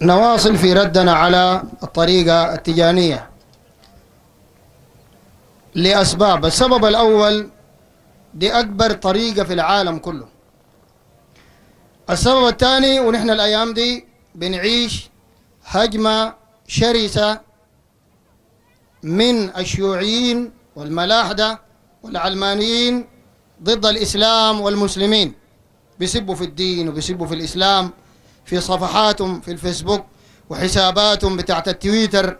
نواصل في ردنا على الطريقة التجانية لأسباب السبب الأول دي أكبر طريقة في العالم كله السبب الثاني ونحن الأيام دي بنعيش هجمة شرسة من الشيوعيين والملاحدة والعلمانيين ضد الإسلام والمسلمين بيسبوا في الدين وبيسبوا في الإسلام في صفحاتهم في الفيسبوك وحساباتهم بتاعت التويتر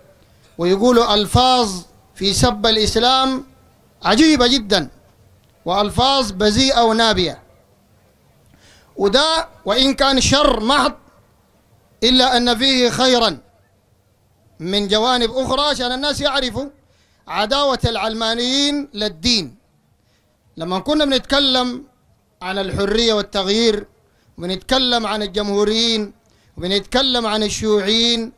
ويقولوا ألفاظ في سب الإسلام عجيبة جدا وألفاظ بذيئة ونابية وده وإن كان شر محض إلا أن فيه خيرا من جوانب أخرى عشان الناس يعرفوا عداوة العلمانيين للدين لما كنا بنتكلم عن الحرية والتغيير وبنتكلم عن الجمهوريين وبنتكلم عن الشيوعيين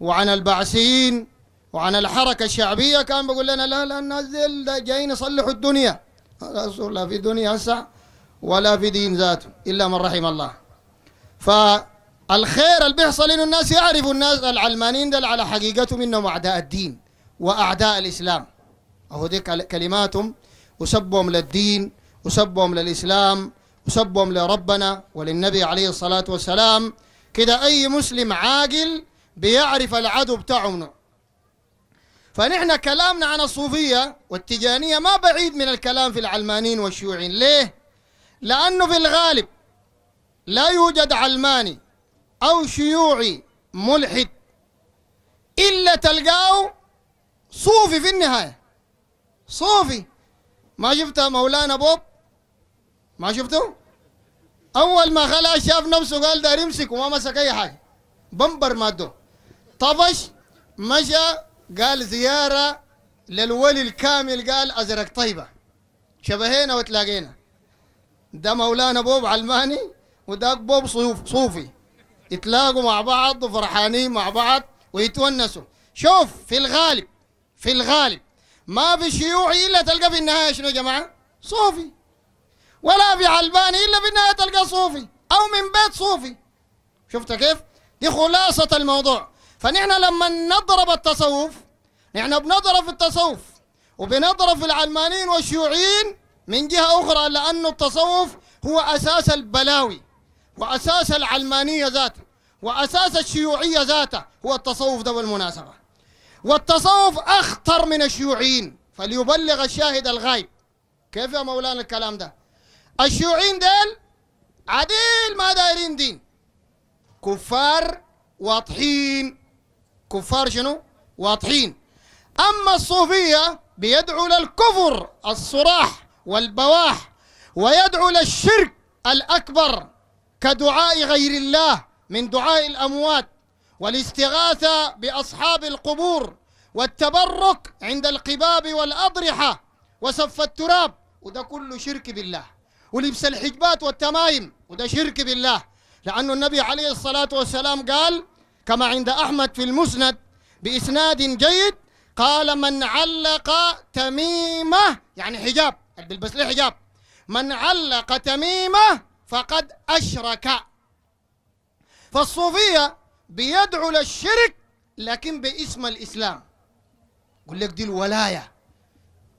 وعن البعثيين وعن الحركة الشعبية كان بقول لنا لا لا الناس ديل جايين يصلحوا الدنيا لا في دنيا هسه ولا في دين ذاته إلا من رحم الله فالخير اللي بيحصل إنه الناس يعرفوا الناس العلمانيين دل على حقيقتهم إنهم أعداء الدين وأعداء الإسلام أهو دي كلماتهم وسبهم للدين وسبهم للإسلام وسبهم لربنا وللنبي عليه الصلاة والسلام كده أي مسلم عاقل بيعرف العدو بتاعه منه فنحن كلامنا عن الصوفية والتجانية ما بعيد من الكلام في العلمانيين والشيوعيين ليه؟ لأنه في الغالب لا يوجد علماني أو شيوعي ملحد إلا تلقاه صوفي في النهاية صوفي ما شفت مولانا بوب ما شفتوا؟ أول ما خلع شاف نفسه قال داري يمسك وما مسك أي حاجة بمبر ماده طفش مشى قال زيارة للولي الكامل قال أزرق طيبة شبهينا وتلاقينا ده مولانا بوب علماني وداك بوب صوف صوفي يتلاقوا مع بعض وفرحانين مع بعض ويتونسوا شوف في الغالب في الغالب ما في شيوعي الا تلقى في النهايه شنو يا جماعه؟ صوفي ولا في علباني إلا في النهاية تلقى صوفي أو من بيت صوفي شفت كيف؟ دي خلاصة الموضوع فنحن لما نضرب التصوف نحن بنضرب في التصوف وبنضرب في العلمانيين والشيوعيين من جهة أخرى لأن التصوف هو أساس البلاوي وأساس العلمانية ذاته وأساس الشيوعية ذاته هو التصوف ده بالمناسبة والتصوف أخطر من الشيوعيين فليبلغ الشاهد الغايب كيف يا مولانا الكلام ده الشيوعيين ديل عديل ما دايرين دين كفار واضحين كفار شنو واضحين أما الصوفية بيدعو للكفر الصراح والبواح ويدعو للشرك الأكبر كدعاء غير الله من دعاء الأموات والاستغاثة بأصحاب القبور والتبرك عند القباب والأضرحة وسف التراب وده كله شرك بالله ولبس الحجبات والتمايم وده شرك بالله لأن النبي عليه الصلاة والسلام قال كما عند أحمد في المسند بإسناد جيد قال من علق تميمة يعني حجاب بيلبس له حجاب من علق تميمة فقد أشرك فالصوفية بيدعو للشرك لكن باسم الإسلام يقول لك دي الولاية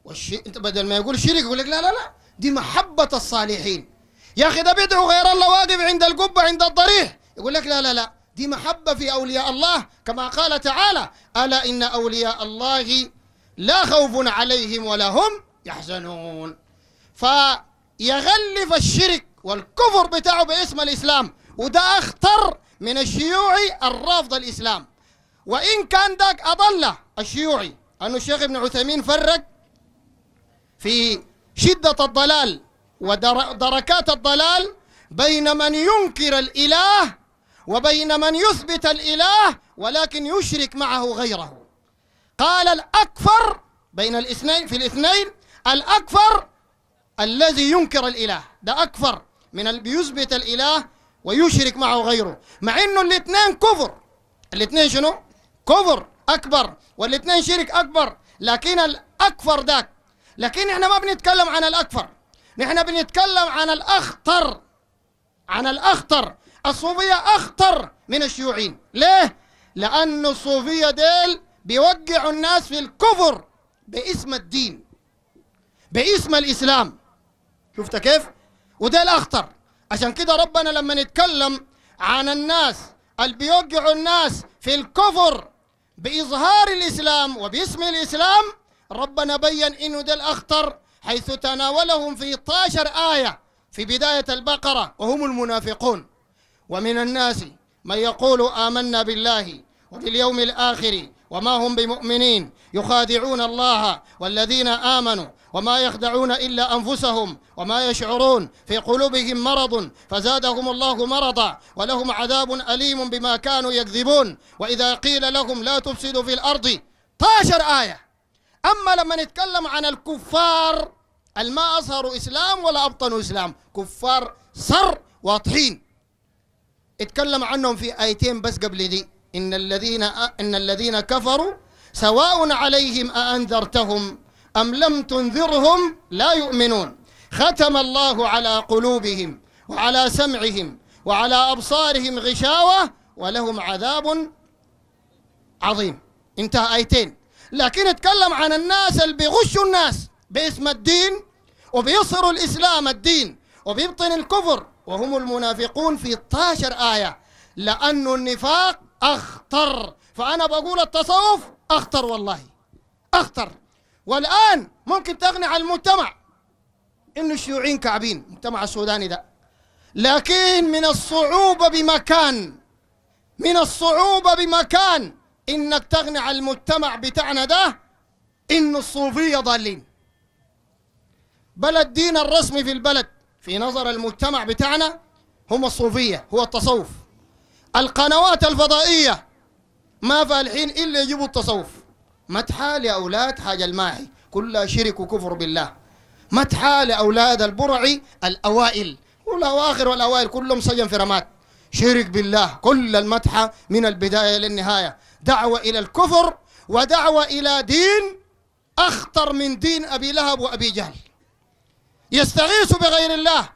والشيء بدل ما يقول شرك يقول لك لا لا لا دي محبة الصالحين يا أخي ده بيدعو غير الله واقف عند القبة عند الضريح يقول لك لا لا لا دي محبة في أولياء الله كما قال تعالى ألا إن أولياء الله لا خوف عليهم ولا هم يحزنون فيغلف الشرك والكفر بتاعه باسم الإسلام وده أخطر من الشيوعي الرافض الإسلام وإن كان ذاك أضل الشيوعي أن الشيخ ابن عثيمين فرق في شدة الضلال ودركات الضلال بين من ينكر الإله وبين من يثبت الإله ولكن يشرك معه غيره قال الأكفر بين الاثنين في الاثنين الأكفر الذي ينكر الإله ده أكفر من اللي بيثبت الإله ويشرك معه غيره مع إنه الاثنين كفر الاثنين شنو؟ كفر أكبر والاثنين شرك أكبر لكن الأكفر ذاك لكن احنا ما بنتكلم عن الأكفر نحن بنتكلم عن الأخطر عن الأخطر الصوفية أخطر من الشيوعيين ليه؟ لأن الصوفية ديل بيوقعوا الناس في الكفر باسم الدين باسم الإسلام شفت كيف؟ وديل أخطر عشان كده ربنا لما نتكلم عن الناس اللي بيوقعوا الناس في الكفر بإظهار الإسلام وباسم الإسلام ربنا بين انه ده الاخطر حيث تناولهم في 12 ايه في بدايه البقره وهم المنافقون ومن الناس من يقول امنا بالله وباليوم الاخر وما هم بمؤمنين يخادعون الله والذين امنوا وما يخدعون الا انفسهم وما يشعرون في قلوبهم مرض فزادهم الله مرضا ولهم عذاب اليم بما كانوا يكذبون واذا قيل لهم لا تفسدوا في الارض 12 ايه أما لما نتكلم عن الكفار ما أظهروا إسلام ولا أبطنوا إسلام كفار صر واضحين اتكلم عنهم في آيتين بس قبل دي إن الذين إن الذين كفروا سواء عليهم أأنذرتهم أم لم تنذرهم لا يؤمنون ختم الله على قلوبهم وعلى سمعهم وعلى أبصارهم غشاوة ولهم عذاب عظيم انتهى آيتين لكن اتكلم عن الناس اللي بيغشوا الناس باسم الدين وبيصروا الإسلام الدين وبيبطن الكفر وهم المنافقون في 12 آية لأن النفاق أخطر فأنا بقول التصوف أخطر والله أخطر والآن ممكن تقنع المجتمع إنه الشيوعيين كعبين المجتمع السوداني ده لكن من الصعوبة بمكان من الصعوبة بمكان انك تقنع المجتمع بتاعنا ده ان الصوفية ضالين بلد دين الرسمي في البلد في نظر المجتمع بتاعنا هم الصوفية هو التصوف القنوات الفضائية ما فالحين إلا يجيبوا التصوف ما تحال يا أولاد حاجة الماحي كلها شرك وكفر بالله ما تحال أولاد البرعي الأوائل والأواخر والأوائل كلهم سجن في رماد شرك بالله كل المدحة من البداية للنهاية دعوة إلى الكفر ودعوة إلى دين أخطر من دين أبي لهب وأبي جهل يستغيث بغير الله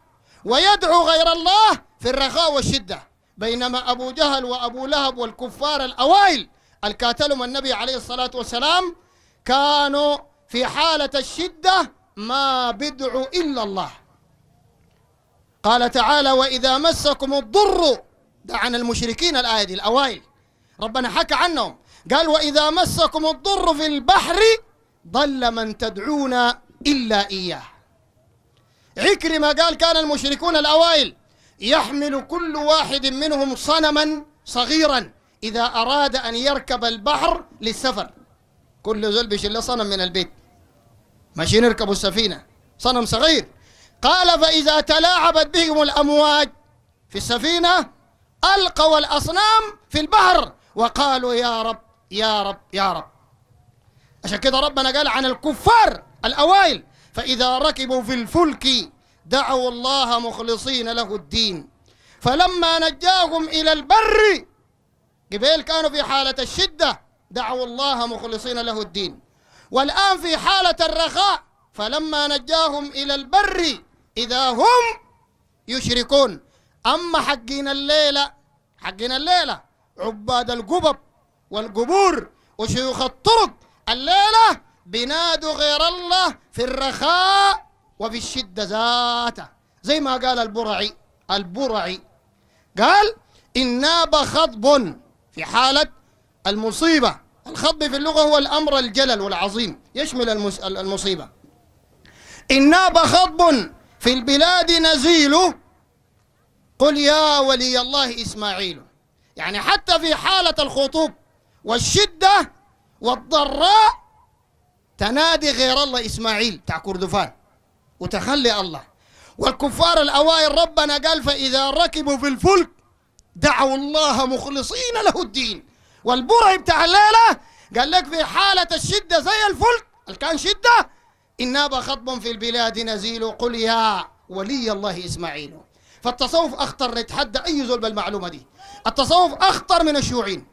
ويدعو غير الله في الرخاء والشدة بينما أبو جهل وأبو لهب والكفار الأوائل الكاتلهم النبي عليه الصلاة والسلام كانوا في حالة الشدة ما بدعوا إلا الله قال تعالى وإذا مسكم الضر دعنا عن المشركين الآية دي الأوائل ربنا حكى عنهم قال وإذا مسكم الضر في البحر ضل من تدعون إلا إياه عكرمة قال كان المشركون الأوائل يحمل كل واحد منهم صنما صغيرا إذا أراد أن يركب البحر للسفر كل زول بيشيل صنم من البيت ماشيين يركبوا السفينة صنم صغير قال فإذا تلاعبت بهم الأمواج في السفينة ألقوا الأصنام في البحر وقالوا يا رب يا رب يا رب عشان كده ربنا قال عن الكفار الأوائل فإذا ركبوا في الفلك دعوا الله مخلصين له الدين فلما نجاهم إلى البر قبيل كانوا في حالة الشدة دعوا الله مخلصين له الدين والآن في حالة الرخاء فلما نجاهم إلى البر إذا هم يشركون أما حقين الليلة حقين الليلة عباد القبب والقبور وشيوخ الطرق الليلة بنادوا غير الله في الرخاء وفي الشدة ذاته زي ما قال البرعي البرعي قال إن ناب في حالة المصيبة الخضب في اللغة هو الأمر الجلل والعظيم يشمل المصيبة إن ناب في البلاد نزيل قل يا ولي الله إسماعيل يعني حتى في حالة الخطوب والشدة والضراء تنادي غير الله إسماعيل تاع كردفان وتخلي الله والكفار الأوائل ربنا قال فإذا ركبوا في الفلك دعوا الله مخلصين له الدين والبرع بتاع الليلة قال لك في حالة الشدة زي الفلك اللي كان شدة إن خطب في البلاد نزيل قل يا ولي الله إسماعيل فالتصوف أخطر نتحدى أي زول بالمعلومة دي التصوف أخطر من الشيوعيين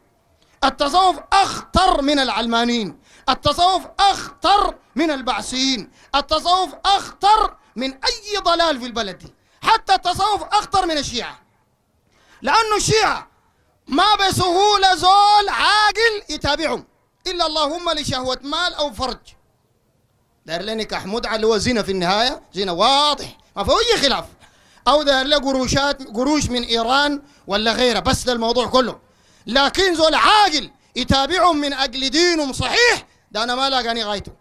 التصوف أخطر من العلمانيين التصوف أخطر من البعثيين التصوف أخطر من أي ضلال في البلد دي حتى التصوف أخطر من الشيعة لأنه الشيعة ما بسهولة زول عاقل يتابعهم إلا اللهم لشهوة مال أو فرج داير لنك أحمد علي اللي هو زنا في النهاية زنا واضح ما فيه أي خلاف او داير له قروشات قروش من ايران ولا غيره بس ده الموضوع كله لكن زول عاقل يتابعهم من اجل دينهم صحيح ده انا ما لاقاني غايته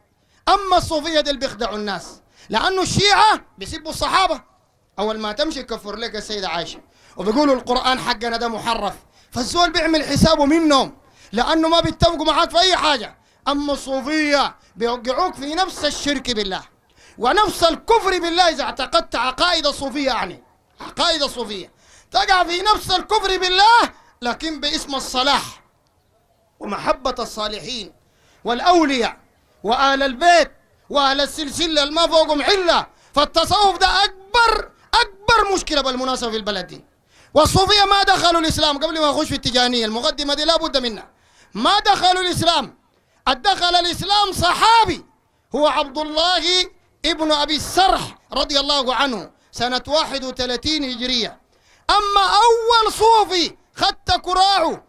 اما الصوفيه دي بيخدعوا الناس لانه الشيعه بيسبوا الصحابه اول ما تمشي كفر لك السيده عائشه وبيقولوا القران حقنا ده محرف فالزول بيعمل حسابه منهم لانه ما بيتفقوا معاك في اي حاجه اما الصوفيه بيوقعوك في نفس الشرك بالله ونفس الكفر بالله إذا اعتقدت عقائد الصوفية يعني عقائد الصوفية تقع في نفس الكفر بالله لكن باسم الصلاح ومحبة الصالحين والأولياء وآل البيت وآل السلسلة ما فوقهم حلة فالتصوف ده أكبر أكبر مشكلة بالمناسبة في البلد دي والصوفية ما دخلوا الإسلام قبل ما أخش في التجانية المقدمة دي لابد منها ما دخلوا الإسلام أدخل الإسلام صحابي هو عبد الله ابن أبي السرح رضي الله عنه سنة 31 هجرية أما أول صوفي خدت كراعه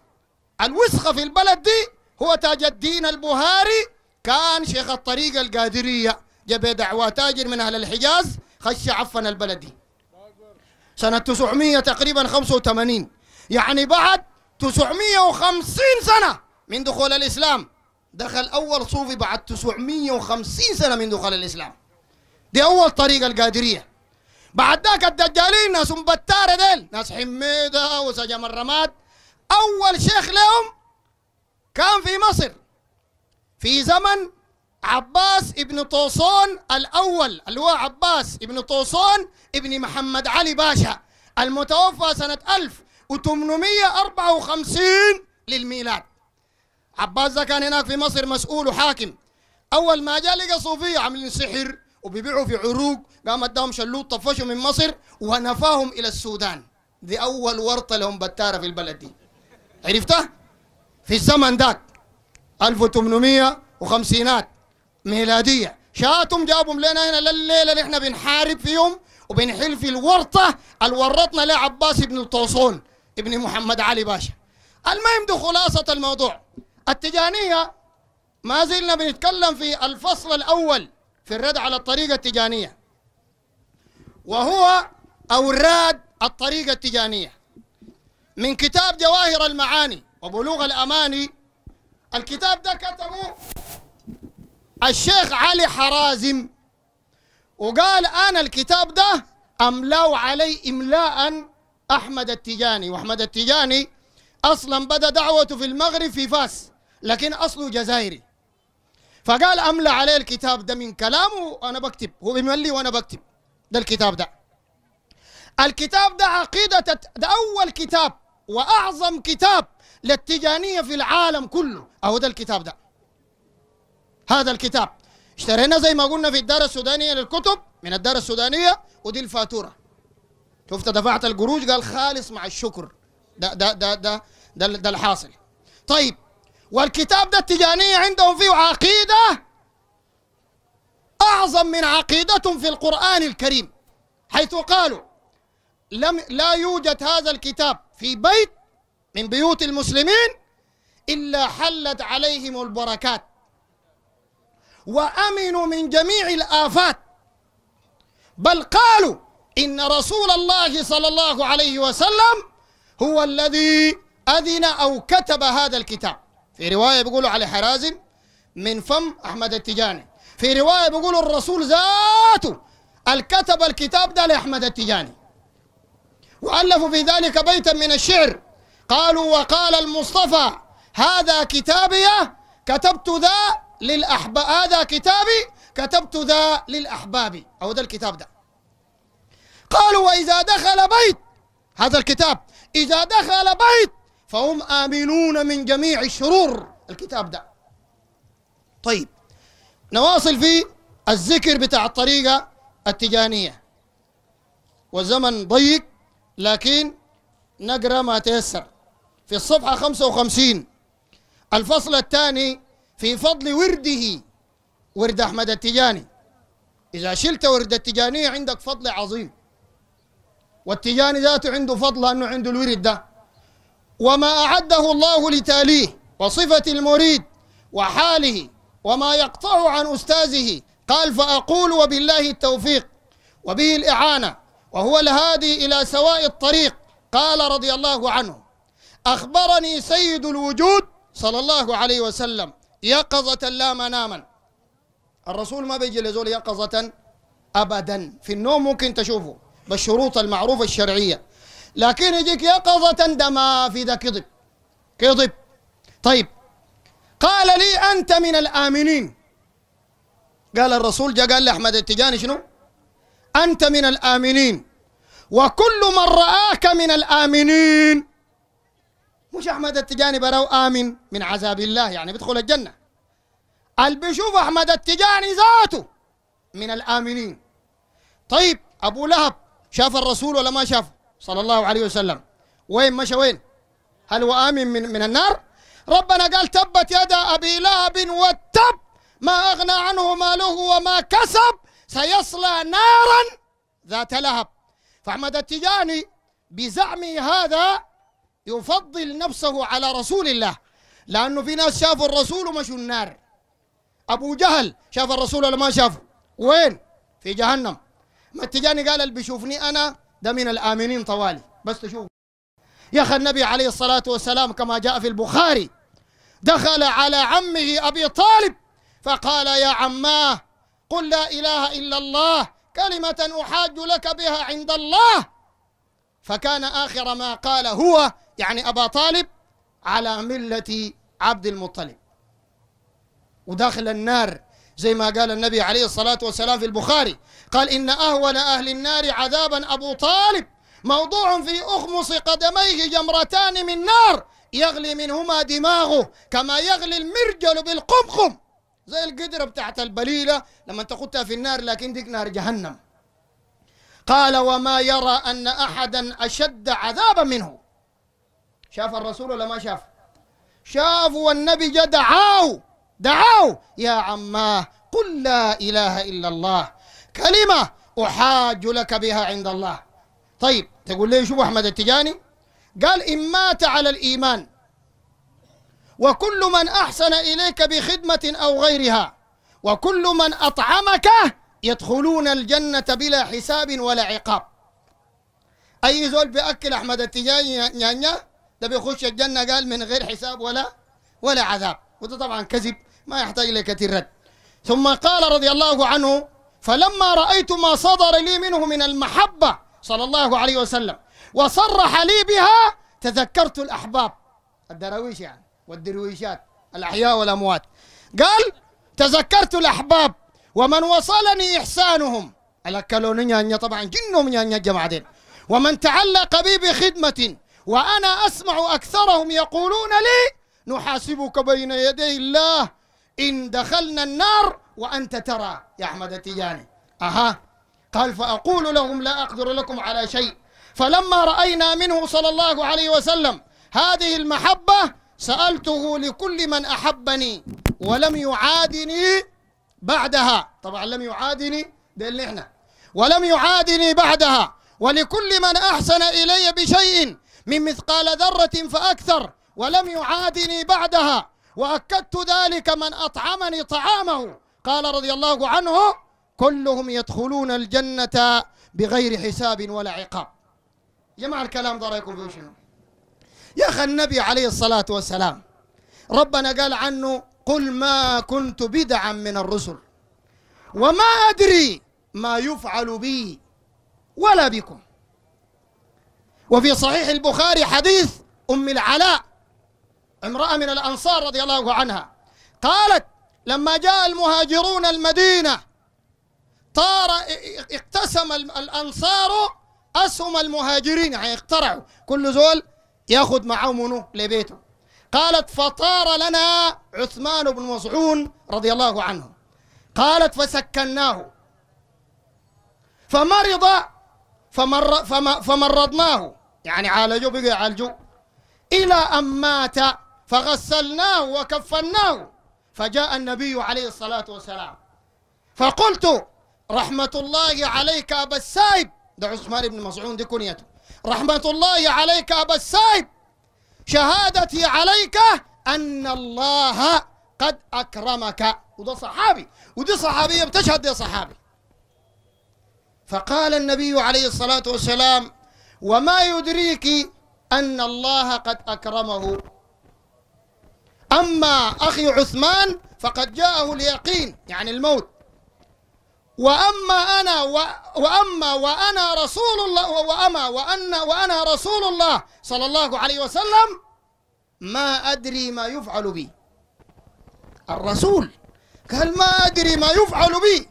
الوسخة في البلد دي هو تاج الدين البهاري كان شيخ الطريقة القادرية جاب دعوة تاجر من أهل الحجاز خش عفن البلد دي سنة 900 تقريبا 85 يعني بعد 950 سنة من دخول الإسلام دخل أول صوفي بعد 950 سنة من دخول الإسلام دي أول طريقة القادرية بعد ذاك الدجالين ناس بتارة ديل ناس حميدة وسجم الرماد أول شيخ لهم كان في مصر في زمن عباس ابن طوسون الأول اللي هو عباس ابن طوسون ابن محمد علي باشا المتوفى سنة 1854 للميلاد عباس ده كان هناك في مصر مسؤول وحاكم أول ما جاء لقى صوفية عاملين سحر وبيبيعوا في عروق قام اداهم شلوط طفشوا من مصر ونفاهم الى السودان دي اول ورطه لهم بتاره في البلد دي عرفتها في الزمن ذاك 1850 ميلاديه شاتهم جابهم لنا هنا لليله اللي احنا بنحارب فيهم وبنحل في الورطه اللي ورطنا لها عباس بن الطوصون ابن محمد علي باشا المهم دي خلاصه الموضوع التجانيه ما زلنا بنتكلم في الفصل الاول في الرد على الطريقة التجانية وهو أوراد الطريقة التجانية من كتاب جواهر المعاني وبلوغ الأماني الكتاب ده كتبه الشيخ علي حرازم وقال أنا الكتاب ده أملاه علي إملاء أحمد التجاني وأحمد التجاني أصلا بدأ دعوته في المغرب في فاس لكن أصله جزائري فقال املى عليه الكتاب ده من كلامه وانا بكتب هو بيملي وانا بكتب ده الكتاب ده الكتاب ده عقيدة ده أول كتاب وأعظم كتاب للتجانية في العالم كله أهو ده الكتاب ده هذا الكتاب اشترينا زي ما قلنا في الدار السودانية للكتب من الدار السودانية ودي الفاتورة شفت دفعت القروش قال خالص مع الشكر ده ده ده ده ده, ده الحاصل طيب والكتاب ده التجانية عندهم فيه عقيدة أعظم من عقيدتهم في القرآن الكريم حيث قالوا لم لا يوجد هذا الكتاب في بيت من بيوت المسلمين إلا حلت عليهم البركات وأمنوا من جميع الآفات بل قالوا إن رسول الله صلى الله عليه وسلم هو الذي أذن أو كتب هذا الكتاب في رواية بيقولوا علي حرازم من فم أحمد التجاني في رواية بيقولوا الرسول ذاته الكتب الكتاب ده لأحمد التجاني وألفوا في ذلك بيتا من الشعر قالوا وقال المصطفى هذا كتابي كتبت ذا للأحباب هذا كتابي كتبت ذا للأحباب أو ذا الكتاب ده قالوا وإذا دخل بيت هذا الكتاب إذا دخل بيت فهم آمنون من جميع الشرور الكتاب ده طيب نواصل في الذكر بتاع الطريقة التجانية وزمن ضيق لكن نقرأ ما تيسر في الصفحة 55 الفصل الثاني في فضل ورده ورد أحمد التجاني إذا شلت ورد التجانية عندك فضل عظيم والتجاني ذاته عنده فضل أنه عنده الورد ده وما أعده الله لتاليه وصفة المريد وحاله وما يقطع عن أستاذه قال فأقول وبالله التوفيق وبه الإعانة وهو الهادي إلى سواء الطريق قال رضي الله عنه أخبرني سيد الوجود صلى الله عليه وسلم يقظة لا مناما الرسول ما بيجي لزول يقظة أبدا في النوم ممكن تشوفه بالشروط المعروفة الشرعية لكن يجيك يقظة دما في ذا كذب كذب طيب قال لي أنت من الآمنين قال الرسول جاء قال لأحمد التجاني شنو أنت من الآمنين وكل من رآك من الآمنين مش أحمد التجاني براو آمن من عذاب الله يعني بيدخل الجنة اللي بيشوف أحمد التجاني ذاته من الآمنين طيب أبو لهب شاف الرسول ولا ما شافه صلى الله عليه وسلم وين مشى وين هل آمن من, من النار ربنا قال تبت يدا أبي لهب والتب ما أغنى عنه ماله وما كسب سيصلى نارا ذات لهب فأحمد التجاني بزعمه هذا يفضل نفسه على رسول الله لأنه في ناس شافوا الرسول ومشوا النار أبو جهل شاف الرسول ولا ما شافه وين في جهنم ما التجاني قال اللي بيشوفني أنا ده من الآمنين طوالي بس تشوف يا أخي النبي عليه الصلاة والسلام كما جاء في البخاري دخل على عمه أبي طالب فقال يا عماه قل لا إله إلا الله كلمة أحاج لك بها عند الله فكان آخر ما قال هو يعني أبا طالب على ملة عبد المطلب وداخل النار زي ما قال النبي عليه الصلاة والسلام في البخاري قال إن أهون أهل النار عذابا أبو طالب موضوع في أخمص قدميه جمرتان من نار يغلي منهما دماغه كما يغلي المرجل بالقمقم زي القدرة بتاعت البليلة لما تخدها في النار لكن ديك نار جهنم قال وما يرى أن أحدا أشد عذابا منه شاف الرسول ولا ما شاف شافوا والنبي جدعاه دعاه يا عماه قل لا إله إلا الله كلمة أحاج لك بها عند الله طيب تقول لي شوف أحمد التجاني قال إن مات على الإيمان وكل من أحسن إليك بخدمة أو غيرها وكل من أطعمك يدخلون الجنة بلا حساب ولا عقاب أي زول بأكل أحمد التجاني ده بيخش الجنة قال من غير حساب ولا ولا عذاب وده طبعا كذب ما يحتاج لكثير رد ثم قال رضي الله عنه فلما رأيت ما صدر لي منه من المحبة صلى الله عليه وسلم وصرح لي بها تذكرت الأحباب الدراويش يعني والدرويشات الأحياء والأموات قال تذكرت الأحباب ومن وصلني إحسانهم ألكلوني طبعا جنهم يا جماعة ومن تعلق بي بخدمة وأنا أسمع أكثرهم يقولون لي نحاسبك بين يدي الله إن دخلنا النار وأنت ترى يا أحمد التجاني أها قال فأقول لهم لا أقدر لكم على شيء فلما رأينا منه صلى الله عليه وسلم هذه المحبة سألته لكل من أحبني ولم يعادني بعدها طبعا لم يعادني ده اللي احنا ولم يعادني بعدها ولكل من أحسن إلي بشيء من مثقال ذرة فأكثر ولم يعادني بعدها وأكدت ذلك من أطعمني طعامه قال رضي الله عنه كلهم يدخلون الجنة بغير حساب ولا عقاب مع الكلام ده رأيكم في شنو يا أخي النبي عليه الصلاة والسلام ربنا قال عنه قل ما كنت بدعا من الرسل وما أدري ما يفعل بي ولا بكم وفي صحيح البخاري حديث أم العلاء امرأة من الأنصار رضي الله عنها قالت لما جاء المهاجرون المدينة طار اقتسم الأنصار أسهم المهاجرين يعني اقترعوا كل زول ياخذ معه منه لبيته قالت فطار لنا عثمان بن مصعون رضي الله عنه قالت فسكناه فمرض فمر فمرضناه يعني عالجوا بقى عالجوا إلى أن مات فغسلناه وكفناه فجاء النبي عليه الصلاة والسلام فقلت رحمة الله عليك أبا السائب ده عثمان بن مصعون دي كنيته رحمة الله عليك أبا السائب شهادتي عليك أن الله قد أكرمك وده صحابي ودي صحابية بتشهد يا صحابي فقال النبي عليه الصلاة والسلام وما يدريك أن الله قد أكرمه أما أخي عثمان فقد جاءه اليقين يعني الموت وأما أنا و... وأما وأنا رسول الله وأما وأنا وأنا رسول الله صلى الله عليه وسلم ما أدري ما يفعل بي الرسول قال ما أدري ما يفعل بي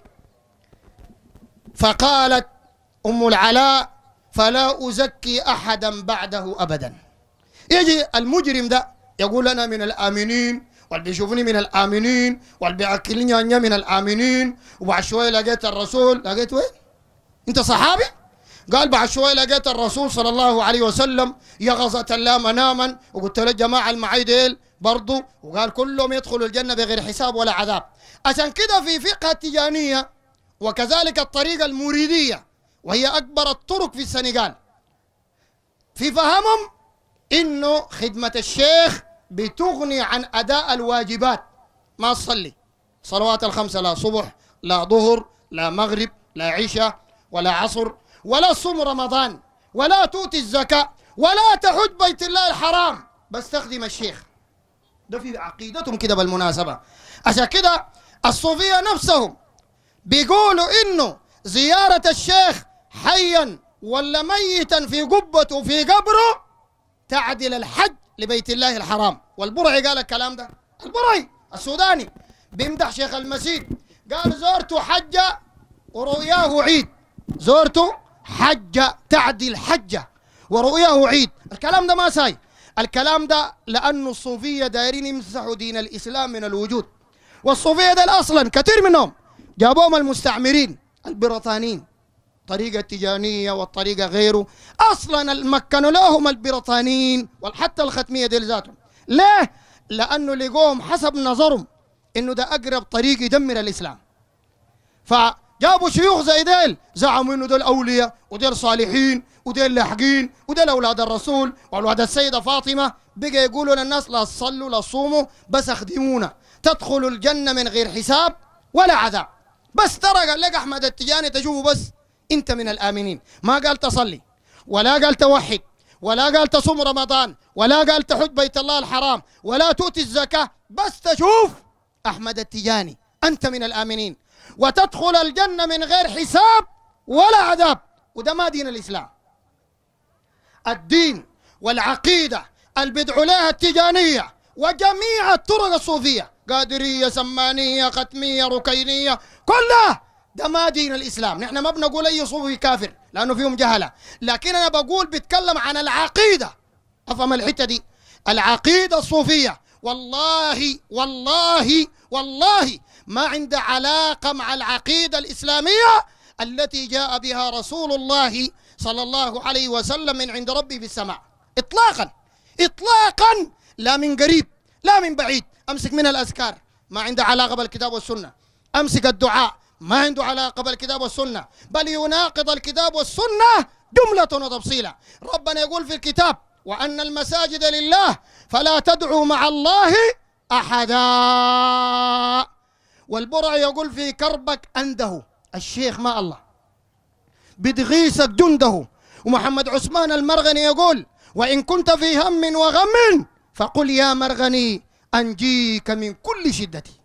فقالت أم العلاء فلا أزكي أحدا بعده أبدا يجي المجرم ده يقول أنا من الآمنين واللي بيشوفني من الآمنين واللي بيأكلني أنا من الآمنين وبعد شوية لقيت الرسول لقيت وين؟ أنت صحابي؟ قال بعد شوية لقيت الرسول صلى الله عليه وسلم يغزة لا مناما وقلت له الجماعة المعي ديل وقال كلهم يدخلوا الجنة بغير حساب ولا عذاب عشان كده في فقه التجانية وكذلك الطريقة المريدية وهي أكبر الطرق في السنغال في فهمهم إنه خدمة الشيخ بتغني عن أداء الواجبات ما تصلي صلوات الخمسة لا صبح لا ظهر لا مغرب لا عشاء ولا عصر ولا صوم رمضان ولا تؤتي الزكاة ولا تحج بيت الله الحرام بستخدم الشيخ ده في عقيدتهم كده بالمناسبة عشان كده الصوفية نفسهم بيقولوا إنه زيارة الشيخ حيا ولا ميتا في قبته في قبره تعدل الحج لبيت الله الحرام والبرعي قال الكلام ده البرعي السوداني بيمدح شيخ المسيح قال زورته حجة ورؤياه عيد زورته حجة تعدي الحجة ورؤياه عيد الكلام ده ما ساي الكلام ده لأنه الصوفية دايرين يمسحوا دين الإسلام من الوجود والصوفية ده أصلا كثير منهم جابوهم المستعمرين البريطانيين الطريقة التجانية والطريقة غيره أصلا مكنوا لهم البريطانيين وحتى الختمية دي ذاتهم ليه؟ لأنه لقوهم حسب نظرهم إنه ده أقرب طريق يدمر الإسلام فجابوا شيوخ زي ديل زعموا إنه دول أولياء ودول صالحين ودول لاحقين ودول أولاد الرسول وأولاد السيدة فاطمة بقى يقولوا للناس لا تصلوا لا تصوموا بس أخدمونا تدخلوا الجنة من غير حساب ولا عذاب بس ترى قال لك أحمد التجاني تشوفه بس انت من الامنين ما قال تصلي ولا قال توحد ولا قال تصوم رمضان ولا قال تحج بيت الله الحرام ولا تؤتي الزكاه بس تشوف احمد التجاني انت من الامنين وتدخل الجنه من غير حساب ولا عذاب وده ما دين الاسلام الدين والعقيده البدع لها التجانيه وجميع الطرق الصوفيه قادريه سمانيه ختميه ركينيه كلها ده ما دين الاسلام نحن ما بنقول اي صوفي كافر لانه فيهم جهله لكن انا بقول بتكلم عن العقيده افهم الحته دي العقيده الصوفيه والله والله والله ما عند علاقه مع العقيده الاسلاميه التي جاء بها رسول الله صلى الله عليه وسلم من عند ربي في السماء اطلاقا اطلاقا لا من قريب لا من بعيد امسك من الاذكار ما عندها علاقه بالكتاب والسنه امسك الدعاء ما عنده علاقة بالكتاب والسنة بل يناقض الكتاب والسنة جملة وتفصيلا ربنا يقول في الكتاب وأن المساجد لله فلا تدعوا مع الله أحدا والبرع يقول في كربك أنده الشيخ ما الله بدغيسك جنده ومحمد عثمان المرغني يقول وإن كنت في هم وغم فقل يا مرغني أنجيك من كل شدتي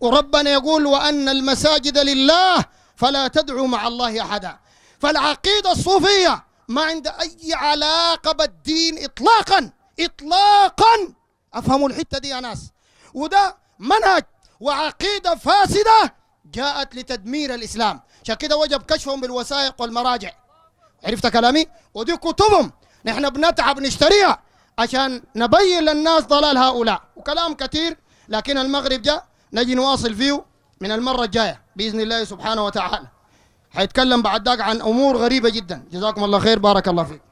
وربنا يقول وأن المساجد لله فلا تدعوا مع الله أحدا فالعقيدة الصوفية ما عند أي علاقة بالدين إطلاقا إطلاقا أفهموا الحتة دي يا ناس وده منهج وعقيدة فاسدة جاءت لتدمير الإسلام عشان كده وجب كشفهم بالوثائق والمراجع عرفت كلامي ودي كتبهم نحن بنتعب نشتريها عشان نبين للناس ضلال هؤلاء وكلام كثير لكن المغرب جاء نجي نواصل فيه من المرة الجاية بإذن الله سبحانه وتعالى حيتكلم بعد ذاك عن أمور غريبة جدا جزاكم الله خير بارك الله فيك